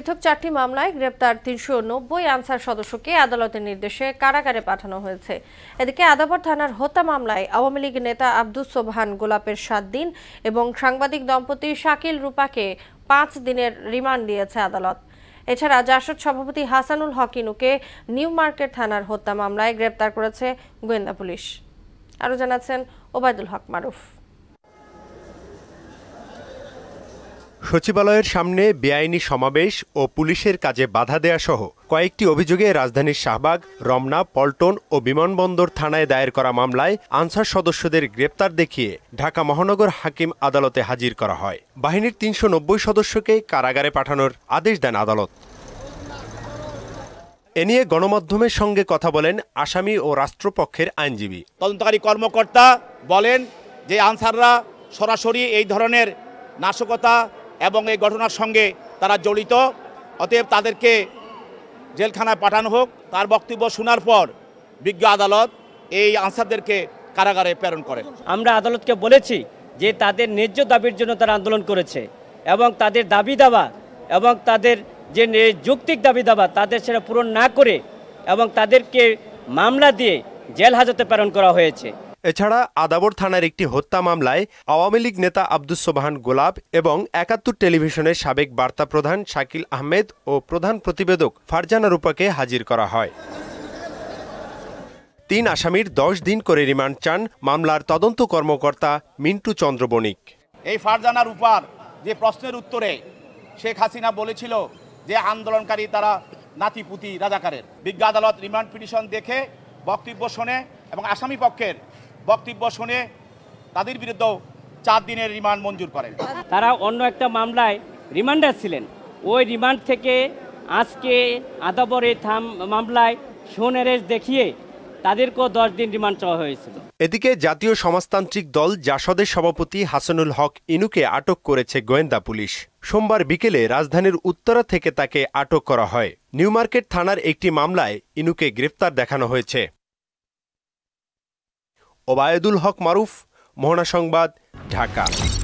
পৃথক চারটি মামলায় গ্রেপ্তার তিনশো নব্বই আনসার সদস্যকে আদালতের নির্দেশে কারাগারে পাঠানো হয়েছে এদিকে আদাবর থানার হত্যা মামলায় আওয়ামী লীগ নেতা আব্দুস সোবহান গোলাপের সাত দিন এবং সাংবাদিক দম্পতি শাকিল রূপাকে পাঁচ দিনের রিমান্ড দিয়েছে আদালত এছাড়া জাসদ সভাপতি হাসানুল হকিনুকে নিউ মার্কেট থানার হত্যা মামলায় গ্রেপ্তার করেছে গোয়েন্দা পুলিশ আরও জানাচ্ছেন ওবায়দুল হক মারুফ সচিবালয়ের সামনে বেআইনি সমাবেশ ও পুলিশের কাজে বাধা দেয়া সহ কয়েকটি অভিযোগে রাজধানীর শাহবাগ রমনা পল্টন ও বিমানবন্দর থানায় দায়ের করা মামলায় আনসার সদস্যদের গ্রেপ্তার দেখিয়ে ঢাকা মহানগর হাকিম আদালতে হাজির করা হয় বাহিনীর তিনশো সদস্যকে কারাগারে পাঠানোর আদেশ দেন আদালত এ নিয়ে গণমাধ্যমের সঙ্গে কথা বলেন আসামি ও রাষ্ট্রপক্ষের আইনজীবী তদন্তকারী কর্মকর্তা বলেন যে আনসাররা সরাসরি এই ধরনের নাশকতা এবং এই ঘটনার সঙ্গে তারা জড়িত অতএব তাদেরকে জেলখানায় পাঠানো হোক তার বক্তব্য শোনার পর বিজ্ঞ আদালত এই আনসারদেরকে কারাগারে প্রেরণ করে আমরা আদালতকে বলেছি যে তাদের ন্যায্য দাবির জন্য তারা আন্দোলন করেছে এবং তাদের দাবি দাবা এবং তাদের যে যৌক্তিক দাবি দাবা তাদের সেটা পূরণ না করে এবং তাদেরকে মামলা দিয়ে জেল হাজতে প্রেরণ করা হয়েছে এছাড়া আদাবর থানার একটি হত্যা মামলায় আওয়ামী লীগ নেতা আব্দুস সোবাহান গোলাপ এবং একাত্তর টেলিভিশনের সাবেক বার্তা প্রধান শাকিল আহমেদ ও প্রধান প্রতিবেদক ফারজানা রূপাকে হাজির করা হয় তিন আসামির দশ দিন করে রিমান্ড চান মামলার তদন্ত কর্মকর্তা মিন্টু চন্দ্র বণিক এই ফারজানার রূপার যে প্রশ্নের উত্তরে শেখ হাসিনা বলেছিল যে আন্দোলনকারী তারা নাতিপুতি রাজাকারের বিজ্ঞ আদালত রিমান্ড পিটিশন দেখে বক্তব্য শোনে এবং আসামি পক্ষের বক্তব্য শুনে তাদের বিরুদ্ধেও চার দিনের রিমান্ড মঞ্জুর করেন তারা অন্য একটা মামলায় রিমান্ডার ছিলেন ওই রিমান্ড থেকে আজকে আদাবরে থাম মামলায় সোনারেজ দেখিয়ে তাদেরকেও দশ দিন রিমান্ড চাওয়া হয়েছিল এদিকে জাতীয় সমাজতান্ত্রিক দল জাসদের সভাপতি হাসানুল হক ইনুকে আটক করেছে গোয়েন্দা পুলিশ সোমবার বিকেলে রাজধানীর উত্তরা থেকে তাকে আটক করা হয় নিউমার্কেট থানার একটি মামলায় ইনুকে গ্রেফতার দেখানো হয়েছে ওবায়দুল হক মারুফ মোহনা সংবাদ ঢাকা